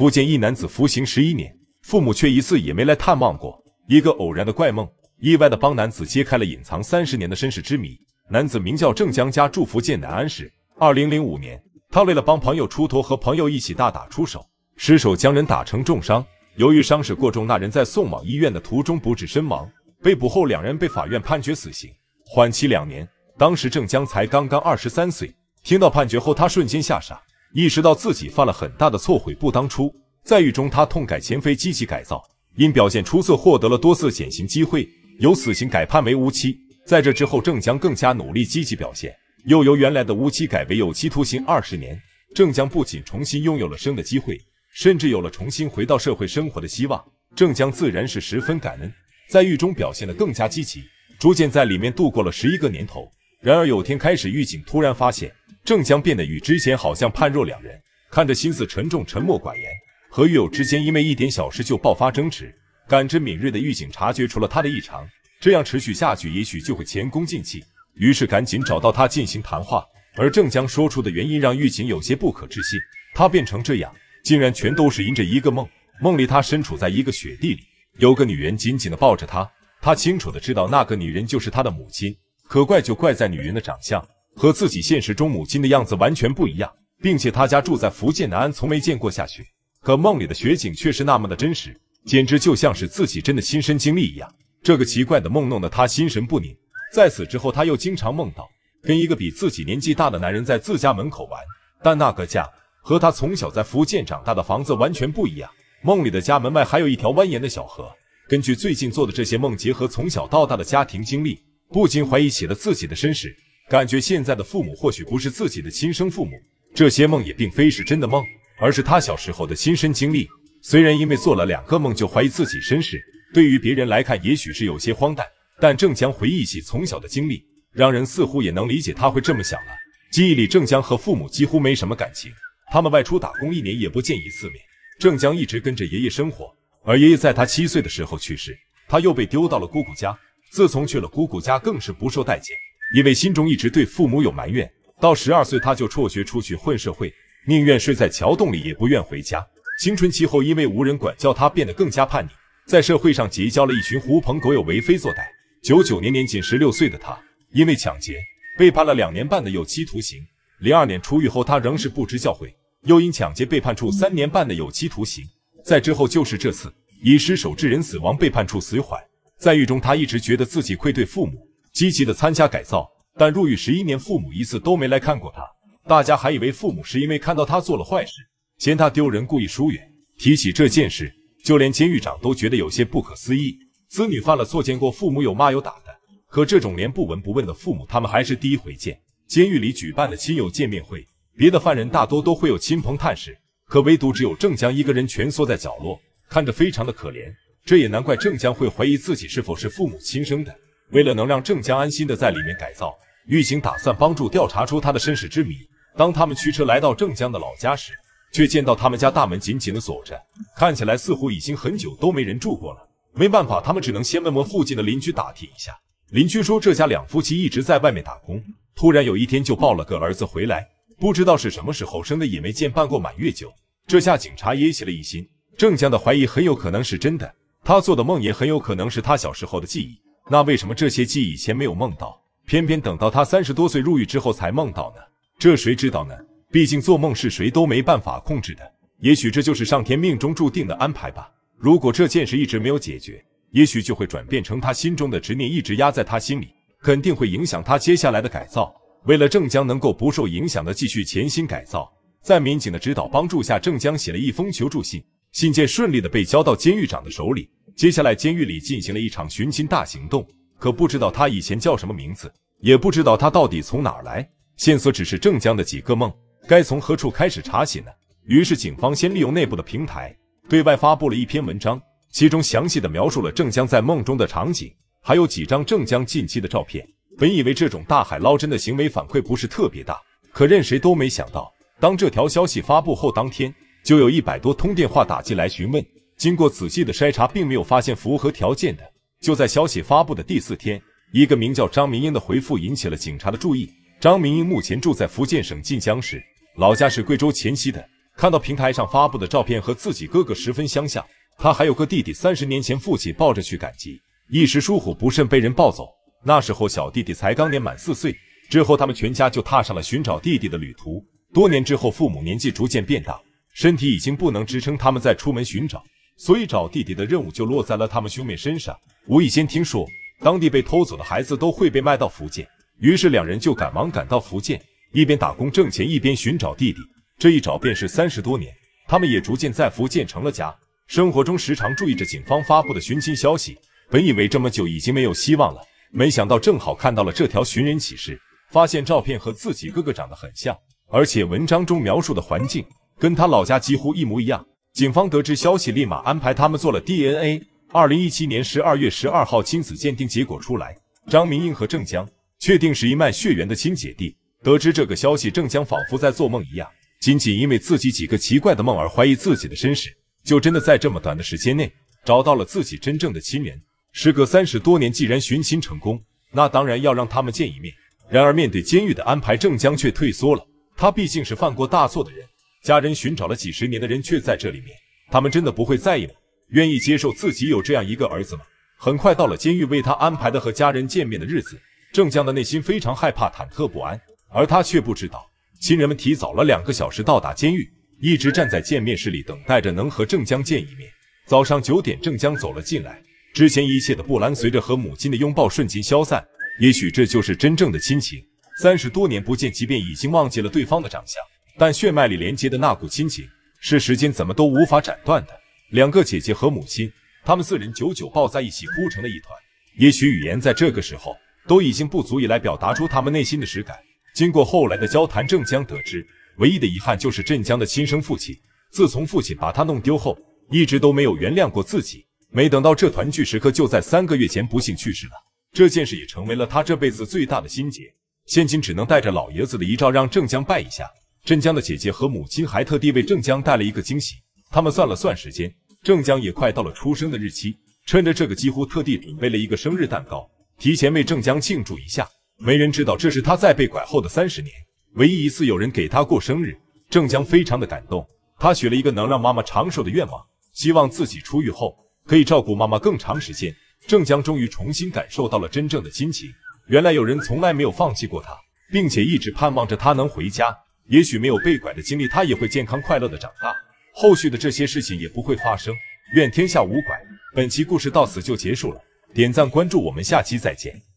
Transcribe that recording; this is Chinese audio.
福建一男子服刑十一年，父母却一次也没来探望过。一个偶然的怪梦，意外的帮男子揭开了隐藏三十年的身世之谜。男子名叫郑江，家住福建南安市。二零零五年，他为了帮朋友出头，和朋友一起大打出手，失手将人打成重伤。由于伤势过重，那人在送往医院的途中不治身亡。被捕后，两人被法院判决死刑，缓期两年。当时郑江才刚刚二十三岁。听到判决后，他瞬间吓傻。意识到自己犯了很大的错，悔不当初。在狱中，他痛改前非，积极改造，因表现出色，获得了多次减刑机会，由死刑改判为无期。在这之后，郑江更加努力，积极表现，又由原来的无期改为有期徒刑二十年。郑江不仅重新拥有了生的机会，甚至有了重新回到社会生活的希望。郑江自然是十分感恩，在狱中表现得更加积极，逐渐在里面度过了十一个年头。然而有天开始，狱警突然发现。郑江变得与之前好像判若两人，看着心思沉重、沉默寡言，和狱友之间因为一点小事就爆发争执。感知敏锐的狱警察觉出了他的异常，这样持续下去，也许就会前功尽弃。于是赶紧找到他进行谈话。而郑江说出的原因让狱警有些不可置信，他变成这样，竟然全都是因着一个梦。梦里他身处在一个雪地里，有个女人紧紧的抱着他，他清楚的知道那个女人就是他的母亲。可怪就怪在女人的长相。和自己现实中母亲的样子完全不一样，并且他家住在福建南安，从没见过下雪。可梦里的雪景却是那么的真实，简直就像是自己真的亲身经历一样。这个奇怪的梦弄得他心神不宁。在此之后，他又经常梦到跟一个比自己年纪大的男人在自家门口玩，但那个家和他从小在福建长大的房子完全不一样。梦里的家门外还有一条蜿蜒的小河。根据最近做的这些梦，结合从小到大的家庭经历，不禁怀疑起了自己的身世。感觉现在的父母或许不是自己的亲生父母，这些梦也并非是真的梦，而是他小时候的亲身经历。虽然因为做了两个梦就怀疑自己身世，对于别人来看也许是有些荒诞，但郑江回忆起从小的经历，让人似乎也能理解他会这么想了。记忆里，郑江和父母几乎没什么感情，他们外出打工一年也不见一次面。郑江一直跟着爷爷生活，而爷爷在他七岁的时候去世，他又被丢到了姑姑家。自从去了姑姑家，更是不受待见。因为心中一直对父母有埋怨，到十二岁他就辍学出去混社会，宁愿睡在桥洞里也不愿回家。青春期后，因为无人管教，他变得更加叛逆，在社会上结交了一群狐朋狗友，为非作歹。九九年，年仅十六岁的他，因为抢劫被判了两年半的有期徒刑。零二年出狱后，他仍是不知教诲，又因抢劫被判处三年半的有期徒刑。在之后，就是这次以失手致人死亡被判处死缓。在狱中，他一直觉得自己愧对父母。积极的参加改造，但入狱十一年，父母一次都没来看过他。大家还以为父母是因为看到他做了坏事，嫌他丢人，故意疏远。提起这件事，就连监狱长都觉得有些不可思议。子女犯了错，见过父母有骂有打的，可这种连不闻不问的父母，他们还是第一回见。监狱里举办的亲友见面会，别的犯人大多都会有亲朋探视，可唯独只有郑江一个人蜷缩在角落，看着非常的可怜。这也难怪郑江会怀疑自己是否是父母亲生的。为了能让郑江安心的在里面改造，狱警打算帮助调查出他的身世之谜。当他们驱车来到郑江的老家时，却见到他们家大门紧紧的锁着，看起来似乎已经很久都没人住过了。没办法，他们只能先问问附近的邻居打听一下。邻居说，这家两夫妻一直在外面打工，突然有一天就抱了个儿子回来，不知道是什么时候生的，也没见办过满月酒。这下警察也起了疑心，郑江的怀疑很有可能是真的，他做的梦也很有可能是他小时候的记忆。那为什么这些记忆以前没有梦到，偏偏等到他三十多岁入狱之后才梦到呢？这谁知道呢？毕竟做梦是谁都没办法控制的。也许这就是上天命中注定的安排吧。如果这件事一直没有解决，也许就会转变成他心中的执念，一直压在他心里，肯定会影响他接下来的改造。为了郑江能够不受影响的继续潜心改造，在民警的指导帮助下，郑江写了一封求助信。信件顺利的被交到监狱长的手里。接下来，监狱里进行了一场寻亲大行动。可不知道他以前叫什么名字，也不知道他到底从哪来。线索只是郑江的几个梦，该从何处开始查起呢？于是，警方先利用内部的平台对外发布了一篇文章，其中详细的描述了郑江在梦中的场景，还有几张郑江近期的照片。本以为这种大海捞针的行为反馈不是特别大，可任谁都没想到，当这条消息发布后当天。就有一百多通电话打进来询问，经过仔细的筛查，并没有发现符合条件的。就在消息发布的第四天，一个名叫张明英的回复引起了警察的注意。张明英目前住在福建省晋江市，老家是贵州黔西的。看到平台上发布的照片和自己哥哥十分相像，他还有个弟弟。三十年前，父亲抱着去赶集，一时疏忽，不慎被人抱走。那时候小弟弟才刚年满四岁。之后，他们全家就踏上了寻找弟弟的旅途。多年之后，父母年纪逐渐变大。身体已经不能支撑，他们再出门寻找，所以找弟弟的任务就落在了他们兄妹身上。无意间听说当地被偷走的孩子都会被卖到福建，于是两人就赶忙赶到福建，一边打工挣钱，一边寻找弟弟。这一找便是三十多年，他们也逐渐在福建成了家。生活中时常注意着警方发布的寻亲消息，本以为这么久已经没有希望了，没想到正好看到了这条寻人启事，发现照片和自己哥哥长得很像，而且文章中描述的环境。跟他老家几乎一模一样。警方得知消息，立马安排他们做了 DNA。二零一七年十二月十二号，亲子鉴定结果出来，张明英和郑江确定是一脉血缘的亲姐弟。得知这个消息，郑江仿佛在做梦一样，仅仅因为自己几个奇怪的梦而怀疑自己的身世，就真的在这么短的时间内找到了自己真正的亲人。时隔三十多年，既然寻亲成功，那当然要让他们见一面。然而，面对监狱的安排，郑江却退缩了。他毕竟是犯过大错的人。家人寻找了几十年的人却在这里面，他们真的不会在意吗？愿意接受自己有这样一个儿子吗？很快到了监狱为他安排的和家人见面的日子，郑江的内心非常害怕、忐忑不安，而他却不知道，亲人们提早了两个小时到达监狱，一直站在见面室里等待着能和郑江见一面。早上九点，郑江走了进来，之前一切的不安随着和母亲的拥抱瞬间消散，也许这就是真正的亲情。三十多年不见，即便已经忘记了对方的长相。但血脉里连接的那股亲情，是时间怎么都无法斩断的。两个姐姐和母亲，他们四人久久抱在一起，哭成了一团。也许语言在这个时候都已经不足以来表达出他们内心的实感。经过后来的交谈，郑江得知，唯一的遗憾就是镇江的亲生父亲，自从父亲把他弄丢后，一直都没有原谅过自己。没等到这团聚时刻，就在三个月前不幸去世了。这件事也成为了他这辈子最大的心结。现今只能带着老爷子的遗照，让郑江拜一下。镇江的姐姐和母亲还特地为镇江带了一个惊喜。他们算了算时间，镇江也快到了出生的日期。趁着这个，几乎特地准备了一个生日蛋糕，提前为镇江庆祝一下。没人知道这是他在被拐后的三十年唯一一次有人给他过生日。镇江非常的感动，他许了一个能让妈妈长寿的愿望，希望自己出狱后可以照顾妈妈更长时间。镇江终于重新感受到了真正的亲情。原来有人从来没有放弃过他，并且一直盼望着他能回家。也许没有被拐的经历，他也会健康快乐地长大，后续的这些事情也不会发生。愿天下无拐。本期故事到此就结束了，点赞关注，我们下期再见。